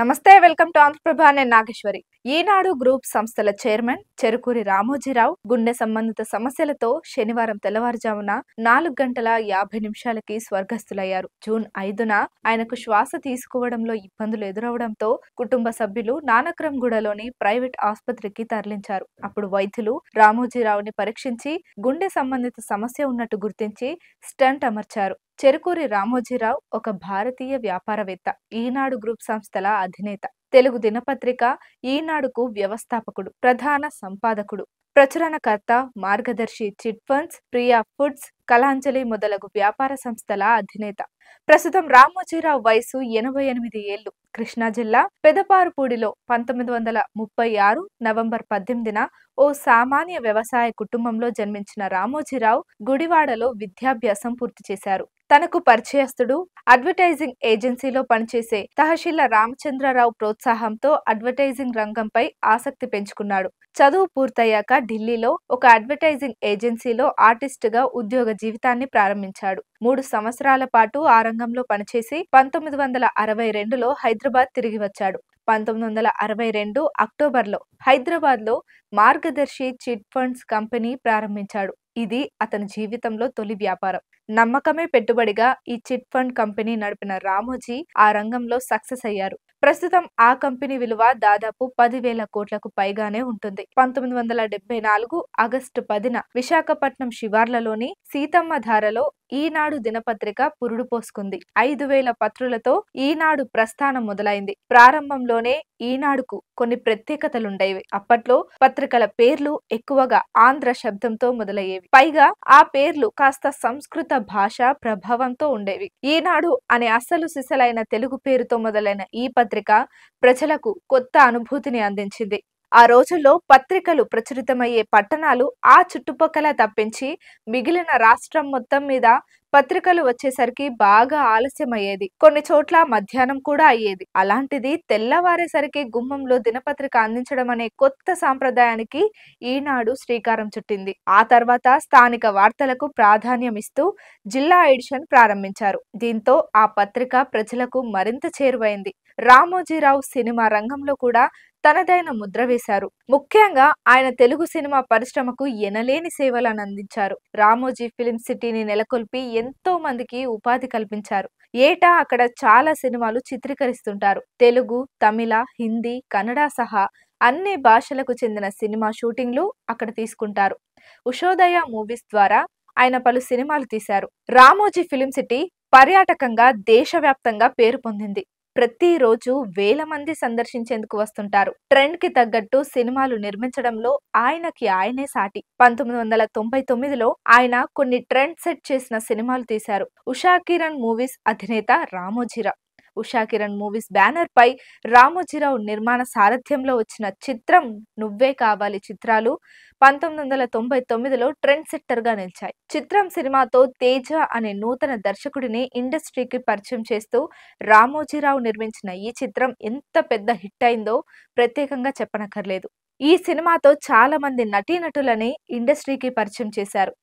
నమస్తే welcome to Andhra Prabha నేను Nageswari Eenadu group సంస్థల చైర్మన్ చెరుకూరి రామోజీరావు గుండె సంబంధిత సమస్యలతో శనివారం తెల్లవారుజామున నాలుగు గంటల యాభై నిమిషాలకి స్వర్గస్థులయ్యారు జూన్ ఐదున ఆయనకు శ్వాస తీసుకోవడంలో ఇబ్బందులు ఎదురవడంతో కుటుంబ సభ్యులు నానక్రంగూడలోని ప్రైవేట్ ఆసుపత్రికి తరలించారు అప్పుడు వైద్యులు రామోజీరావుని పరీక్షించి గుండె సంబంధిత సమస్య ఉన్నట్టు గుర్తించి స్టంట్ అమర్చారు చెరుకూరి రామోజీరావు ఒక భారతీయ వ్యాపారవేత్త ఈనాడు గ్రూప్ సంస్థల అధినేత తెలుగు దినపత్రిక ఈనాడుకు వ్యవస్థాపకుడు ప్రధాన సంపాదకుడు ప్రచురణకర్త Margadarsi chit funds Priya foods Kalanjali మొదలగు వ్యాపార సంస్థల అధినేత ప్రస్తుతం రామోజీరావు వయసు ఎనభై ఎనిమిది ఏళ్లు కృష్ణా జిల్లా పెదపారుపూడిలో పంతొమ్మిది వందల ముప్పై ఆరు నవంబర్ పద్దెనిమిదిన ఓ సామాన్య వ్యవసాయ కుటుంబంలో జన్మించిన రామోజీరావు గుడివాడలో విద్యాభ్యాసం పూర్తి చేశారు తనకు పరిచయస్తుడు అడ్వర్టైజింగ్ ఏజెన్సీలో పనిచేసే తహశీల రామచంద్రరావు ప్రోత్సాహంతో అడ్వర్టైజింగ్ రంగంపై ఆసక్తి పెంచుకున్నాడు చదువు పూర్తయ్యాక ఢిల్లీలో ఒక అడ్వర్టైజింగ్ ఏజెన్సీలో ఆర్టిస్టుగా ఉద్యోగ జీవితాన్ని ప్రారంభించాడు మూడు సంవత్సరాల పాటు ఆ రంగంలో పనిచేసి పంతొమ్మిది వందల అరవై రెండులో హైదరాబాద్ తిరిగి వచ్చాడు పంతొమ్మిది వందల అరవై రెండు అక్టోబర్లో హైదరాబాద్లో మార్గదర్శి చిట్ ఫండ్స్ కంపెనీ ప్రారంభించాడు ఇది అతని జీవితంలో తొలి వ్యాపారం నమ్మకమే పెట్టుబడిగా ఈ చిట్ ఫండ్ కంపెనీ నడిపిన రామోజీ ఆ రంగంలో సక్సెస్ అయ్యారు ప్రస్తుతం ఆ కంపెనీ విలువ దాదాపు పదివేల కోట్లకు పైగానే ఉంటుంది పంతొమ్మిది వందల నాలుగు ఆగస్టు పదిన విశాఖపట్నం శివార్లలోని సీతమ్మ ధారలో ఈనాడు దినపత్రిక పురుడు పోసుకుంది ఐదు వేల పత్రులతో ఈనాడు ప్రస్థానం మొదలైంది ప్రారంభంలోనే ఈనాడుకు కొన్ని ప్రత్యేకతలుండేవి అప్పట్లో పత్రికల పేర్లు ఎక్కువగా ఆంధ్ర శబ్దంతో మొదలయ్యేవి పైగా ఆ పేర్లు కాస్త సంస్కృత భాష ప్రభావంతో ఉండేవి ఈనాడు అనే అస్సలు సిసలైన తెలుగు పేరుతో మొదలైన ఈ పత్రిక ప్రజలకు కొత్త అనుభూతిని అందించింది ఆ రోజుల్లో పత్రికలు ప్రచురితమయ్యే పట్టణాలు ఆ చుట్టుపక్కల తప్పించి మిగిలిన రాష్ట్రం మొత్తం మీద పత్రికలు వచ్చేసరికి బాగా ఆలస్యం అయ్యేది కొన్ని చోట్ల మధ్యాహ్నం కూడా అయ్యేది అలాంటిది తెల్లవారేసరికి గుమ్మంలో దినపత్రిక అందించడం అనే కొత్త సాంప్రదాయానికి ఈనాడు శ్రీకారం చుట్టింది ఆ తర్వాత స్థానిక వార్తలకు ప్రాధాన్యం ఇస్తూ జిల్లా ఎడిషన్ ప్రారంభించారు దీంతో ఆ పత్రిక ప్రజలకు మరింత చేరువైంది రామోజీరావు సినిమా రంగంలో కూడా తనదైన ముద్ర వేశారు ముఖ్యంగా ఆయన తెలుగు సినిమా పరిశ్రమకు ఎనలేని సేవలను అందించారు రామోజీ ఫిలిం సిటీని నెలకొల్పి ఎంతో మందికి ఉపాధి కల్పించారు ఏటా అక్కడ చాలా సినిమాలు చిత్రీకరిస్తుంటారు తెలుగు తమిళ హిందీ కన్నడ సహా అన్ని భాషలకు చెందిన సినిమా షూటింగ్లు అక్కడ తీసుకుంటారు ఉషోదయ మూవీస్ ద్వారా ఆయన పలు సినిమాలు తీశారు రామోజీ ఫిలిం సిటీ పర్యాటకంగా దేశవ్యాప్తంగా పేరు పొందింది ప్రతిరోజు వేల మంది సందర్శించేందుకు వస్తుంటారు ట్రెండ్ కి తగ్గట్టు సినిమాలు నిర్మించడంలో ఆయనకి ఆయనే సాటి పంతొమ్మిది వందల తొంభై తొమ్మిదిలో ఆయన కొన్ని ట్రెండ్ సెట్ చేసిన సినిమాలు తీశారు ఉషా కిరణ్ మూవీస్ అధినేత రామోజీరా ఉషా కిరణ్ మూవీస్ బ్యానర్ పై రామోజీరావు నిర్మాణ సారథ్యంలో వచ్చిన చిత్రం నువ్వే కావాలి చిత్రాలు పంతొమ్మిది వందల తొంభై తొమ్మిదిలో ట్రెండ్ సెట్టర్ గా నిలిచాయి చిత్రం సినిమాతో తేజ అనే నూతన దర్శకుడిని ఇండస్ట్రీకి పరిచయం చేస్తూ రామోజీరావు నిర్మించిన ఈ చిత్రం ఎంత పెద్ద హిట్ అయిందో ప్రత్యేకంగా చెప్పనక్కర్లేదు ఈ సినిమాతో చాలా మంది నటీనటులని ఇండస్ట్రీకి పరిచయం చేశారు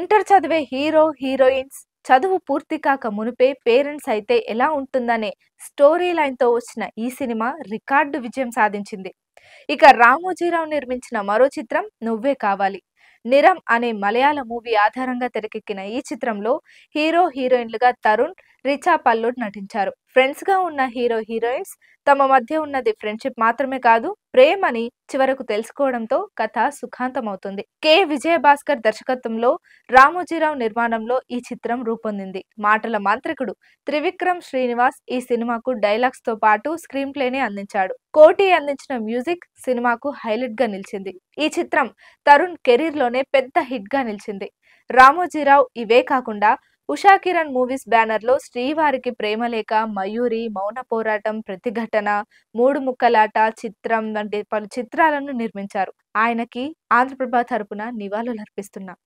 ఇంటర్ చదివే హీరో హీరోయిన్స్ చదువు పూర్తి కాక మునిపే పేరెంట్స్ అయితే ఎలా ఉంటుందనే స్టోరీ లైన్తో వచ్చిన ఈ సినిమా రికార్డు విజయం సాధించింది ఇక రామోజీరావు నిర్మించిన మరో చిత్రం నువ్వే కావాలి నిరం అనే మలయాళ మూవీ ఆధారంగా తెరకెక్కిన ఈ చిత్రంలో హీరో హీరోయిన్లుగా తరుణ్ రిచా పల్లూర్ నటించారు ఫ్రెండ్స్ గా ఉన్న హీరో హీరోయిన్స్ తమ మధ్య ఉన్నది ఫ్రెండ్షిప్ మాత్రమే కాదు అని చివరకు తెలుసుకోవడంతో కథ సుఖాంతమవుతుంది కె విజయభాస్కర్ దర్శకత్వంలో రామోజీరావు నిర్మాణంలో ఈ చిత్రం రూపొందింది మాటల మాంత్రికుడు త్రివిక్రమ్ శ్రీనివాస్ ఈ సినిమాకు డైలాగ్స్ తో పాటు స్క్రీన్ ప్లేనే అందించాడు కోటి అందించిన మ్యూజిక్ సినిమాకు హైలైట్ గా నిలిచింది ఈ చిత్రం తరుణ్ కెరీర్లోనే పెద్ద హిట్ గా నిలిచింది రామోజీరావు ఇవే కాకుండా ఉషా కిరణ్ మూవీస్ లో శ్రీవారికి ప్రేమలేఖ మయూరి మౌన పోరాటం ప్రతిఘటన మూడు ముక్కలాట చిత్రం వంటి పలు చిత్రాలను నిర్మించారు ఆయనకి ఆంధ్రప్రభ తరపున నివాళులు అర్పిస్తున్నా